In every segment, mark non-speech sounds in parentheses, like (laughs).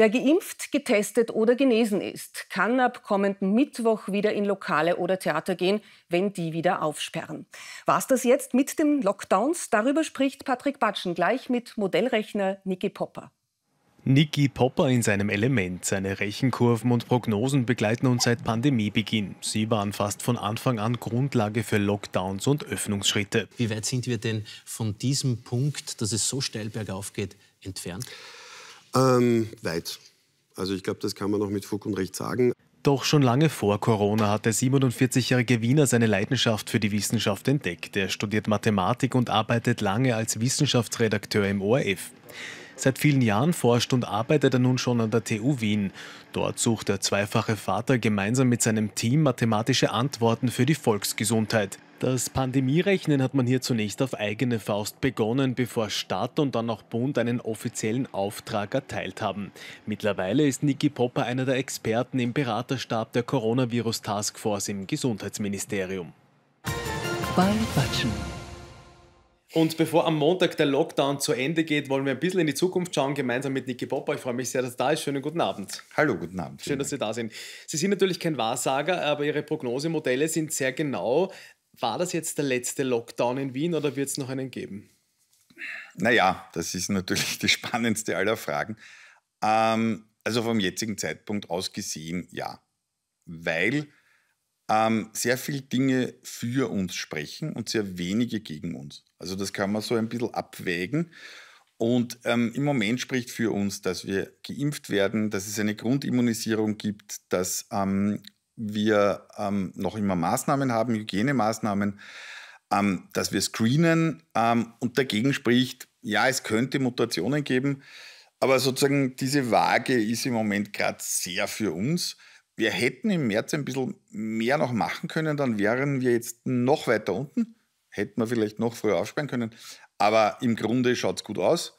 Wer geimpft, getestet oder genesen ist, kann ab kommenden Mittwoch wieder in Lokale oder Theater gehen, wenn die wieder aufsperren. Was das jetzt mit den Lockdowns? Darüber spricht Patrick Batschen gleich mit Modellrechner Niki Popper. Niki Popper in seinem Element. Seine Rechenkurven und Prognosen begleiten uns seit Pandemiebeginn. Sie waren fast von Anfang an Grundlage für Lockdowns und Öffnungsschritte. Wie weit sind wir denn von diesem Punkt, dass es so steil bergauf geht, entfernt? Ähm, weit. Also ich glaube, das kann man auch mit Fug und Recht sagen. Doch schon lange vor Corona hat der 47-jährige Wiener seine Leidenschaft für die Wissenschaft entdeckt. Er studiert Mathematik und arbeitet lange als Wissenschaftsredakteur im ORF. Seit vielen Jahren forscht und arbeitet er nun schon an der TU Wien. Dort sucht der zweifache Vater gemeinsam mit seinem Team mathematische Antworten für die Volksgesundheit. Das Pandemierechnen hat man hier zunächst auf eigene Faust begonnen, bevor Stadt und dann auch Bund einen offiziellen Auftrag erteilt haben. Mittlerweile ist Niki Popper einer der Experten im Beraterstab der Coronavirus Taskforce im Gesundheitsministerium. Bei Batschen. Und bevor am Montag der Lockdown zu Ende geht, wollen wir ein bisschen in die Zukunft schauen, gemeinsam mit Niki Popper. Ich freue mich sehr, dass da ist. Schönen guten Abend. Hallo, guten Abend. Schön, dass Sie da sind. Sie sind natürlich kein Wahrsager, aber Ihre Prognosemodelle sind sehr genau. War das jetzt der letzte Lockdown in Wien oder wird es noch einen geben? Naja, das ist natürlich die spannendste aller Fragen. Ähm, also vom jetzigen Zeitpunkt aus gesehen, ja. Weil ähm, sehr viele Dinge für uns sprechen und sehr wenige gegen uns. Also das kann man so ein bisschen abwägen. Und ähm, im Moment spricht für uns, dass wir geimpft werden, dass es eine Grundimmunisierung gibt, dass ähm, wir ähm, noch immer Maßnahmen haben, Hygienemaßnahmen, ähm, dass wir screenen. Ähm, und dagegen spricht, ja, es könnte Mutationen geben, aber sozusagen diese Waage ist im Moment gerade sehr für uns wir hätten im März ein bisschen mehr noch machen können, dann wären wir jetzt noch weiter unten. Hätten wir vielleicht noch früher aufsperren können. Aber im Grunde schaut es gut aus.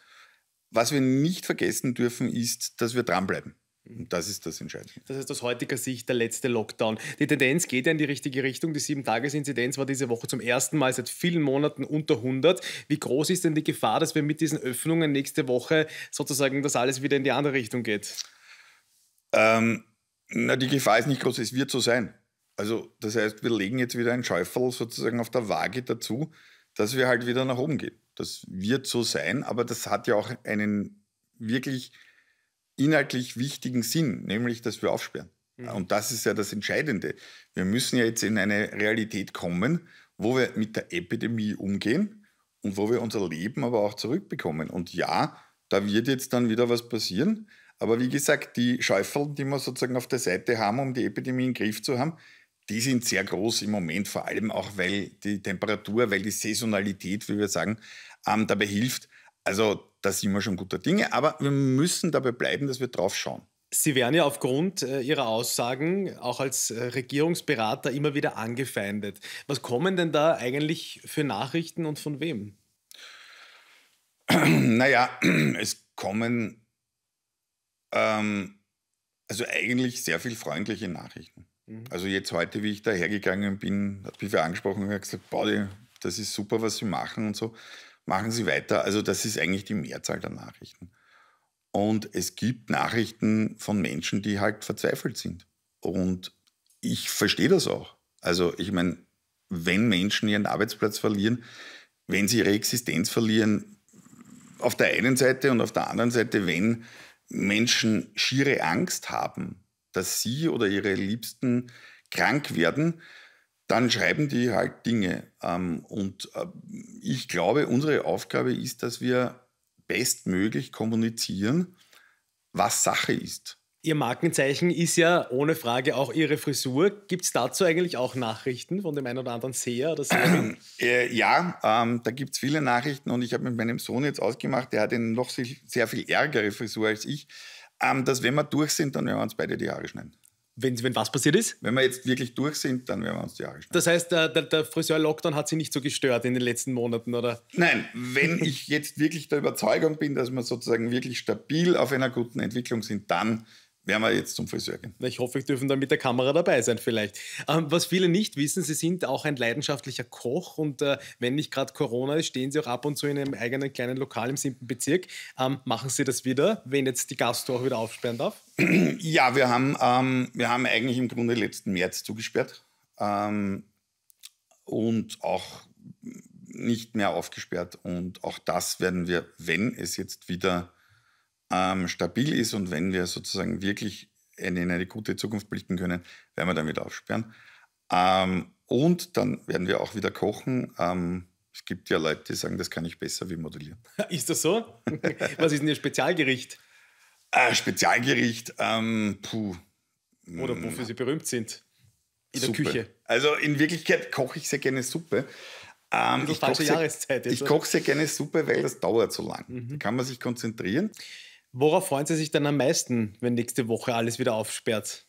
Was wir nicht vergessen dürfen, ist, dass wir dranbleiben. Und mhm. das ist das Entscheidende. Das heißt aus heutiger Sicht der letzte Lockdown. Die Tendenz geht ja in die richtige Richtung. Die 7-Tages-Inzidenz war diese Woche zum ersten Mal seit vielen Monaten unter 100. Wie groß ist denn die Gefahr, dass wir mit diesen Öffnungen nächste Woche sozusagen das alles wieder in die andere Richtung geht? Ähm, na, die Gefahr ist nicht groß, es wird so sein. Also, das heißt, wir legen jetzt wieder ein Schäufel sozusagen auf der Waage dazu, dass wir halt wieder nach oben gehen. Das wird so sein, aber das hat ja auch einen wirklich inhaltlich wichtigen Sinn, nämlich, dass wir aufsperren. Mhm. Und das ist ja das Entscheidende. Wir müssen ja jetzt in eine Realität kommen, wo wir mit der Epidemie umgehen und wo wir unser Leben aber auch zurückbekommen. Und ja, da wird jetzt dann wieder was passieren, aber wie gesagt, die Schäufel, die wir sozusagen auf der Seite haben, um die Epidemie in den Griff zu haben, die sind sehr groß im Moment, vor allem auch, weil die Temperatur, weil die Saisonalität, wie wir sagen, ähm, dabei hilft. Also das sind wir schon guter Dinge, aber wir müssen dabei bleiben, dass wir drauf schauen. Sie werden ja aufgrund äh, Ihrer Aussagen auch als äh, Regierungsberater immer wieder angefeindet. Was kommen denn da eigentlich für Nachrichten und von wem? (clears throat) Naja, (clears throat) es kommen ähm, also eigentlich sehr viel freundliche Nachrichten. Mhm. Also jetzt heute, wie ich da hergegangen bin, hat mich wer angesprochen und gesagt, Pauli, das ist super, was Sie machen und so. Machen Sie weiter. Also das ist eigentlich die Mehrzahl der Nachrichten. Und es gibt Nachrichten von Menschen, die halt verzweifelt sind. Und ich verstehe das auch. Also ich meine, wenn Menschen ihren Arbeitsplatz verlieren, wenn sie ihre Existenz verlieren, auf der einen Seite und auf der anderen Seite, wenn Menschen schiere Angst haben, dass sie oder ihre Liebsten krank werden, dann schreiben die halt Dinge. Ähm, und äh, ich glaube, unsere Aufgabe ist, dass wir bestmöglich kommunizieren, was Sache ist. Ihr Markenzeichen ist ja ohne Frage auch Ihre Frisur. Gibt es dazu eigentlich auch Nachrichten von dem einen oder anderen Seher oder Seherin? (clears throat) Äh, ja, ähm, da gibt es viele Nachrichten und ich habe mit meinem Sohn jetzt ausgemacht, der hat eine noch sehr viel ärgere Frisur als ich, ähm, dass wenn wir durch sind, dann werden wir uns beide die Haare schneiden. Wenn, wenn was passiert ist? Wenn wir jetzt wirklich durch sind, dann werden wir uns die Haare schneiden. Das heißt, der, der, der Friseur-Lockdown hat Sie nicht so gestört in den letzten Monaten, oder? Nein, (laughs) wenn ich jetzt wirklich der Überzeugung bin, dass wir sozusagen wirklich stabil auf einer guten Entwicklung sind, dann werden wir jetzt zum Friseur gehen. Ich hoffe, ich dürfen da mit der Kamera dabei sein vielleicht. Ähm, was viele nicht wissen, Sie sind auch ein leidenschaftlicher Koch und äh, wenn nicht gerade Corona ist, stehen Sie auch ab und zu in einem eigenen kleinen Lokal im 7. Bezirk. Ähm, machen Sie das wieder, wenn jetzt die Gastro auch wieder aufsperren darf? (clears throat) Ja, wir haben, ähm, wir haben eigentlich im Grunde letzten März zugesperrt ähm, und auch nicht mehr aufgesperrt und auch das werden wir, wenn es jetzt wieder ähm, stabil ist und wenn wir sozusagen wirklich in eine gute Zukunft blicken können, werden wir damit aufsperren. Ähm, und dann werden wir auch wieder kochen. Ähm, es gibt ja Leute, die sagen, das kann ich besser wie modellieren. (laughs) Ist das so? (laughs) Was ist denn Ihr Spezialgericht? Äh, Spezialgericht, ähm, puh. Oder mm. wofür Sie berühmt sind. In Suppe. der Küche. Also in Wirklichkeit koche ich sehr gerne Suppe. Ähm, ich koche sehr, koch sehr, gerne Suppe, weil (laughs) das dauert so lang. Mhm. Da kann man sich konzentrieren. Worauf freuen Sie sich denn am meisten, wenn nächste Woche alles wieder aufsperrt?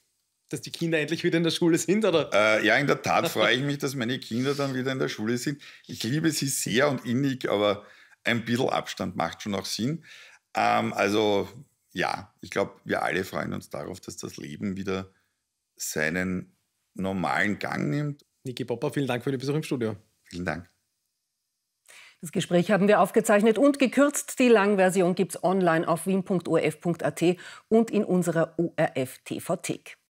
Dass die Kinder endlich wieder in der Schule sind, oder? Äh, ja, in der Tat freue ich mich, dass meine Kinder dann wieder in der Schule sind. Ich liebe sie sehr und innig, aber ein bisschen Abstand macht schon auch Sinn. Ähm, also ja, ich glaube, wir alle freuen uns darauf, dass das Leben wieder seinen normalen Gang nimmt. Niki Popper, vielen Dank für den Besuch im Studio. Vielen Dank. Das Gespräch haben wir aufgezeichnet und gekürzt. Die Langversion gibt's online auf wien.orf.at und in unserer ORF-TV-Thek.